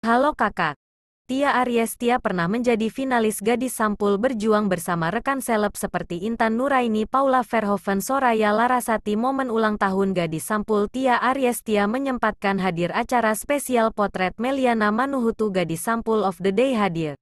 Halo kakak. Tia Aries Tia pernah menjadi finalis gadis sampul berjuang bersama rekan seleb seperti Intan Nuraini, Paula Verhoeven, Soraya Larasati. Momen ulang tahun gadis sampul Tia Aries Tia menyempatkan hadir acara spesial potret Meliana Manuhutu gadis sampul of the day hadir.